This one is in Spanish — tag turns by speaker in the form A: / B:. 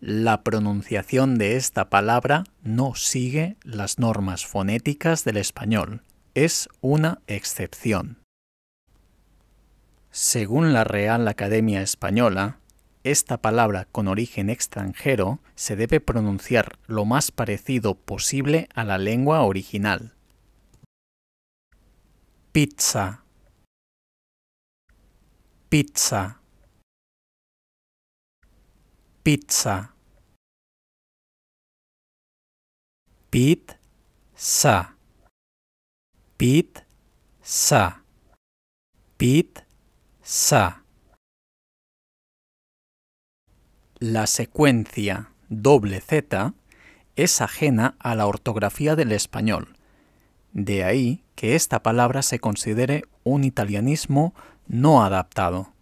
A: la pronunciación de esta palabra no sigue las normas fonéticas del español, es una excepción. Según la Real Academia Española, esta palabra con origen extranjero se debe pronunciar lo más parecido posible a la lengua original. Pizza. Pizza
B: pizza. sa. Pit
C: sa.
A: La secuencia doble Z es ajena a la ortografía del español. De ahí que esta palabra se considere un italianismo no adaptado.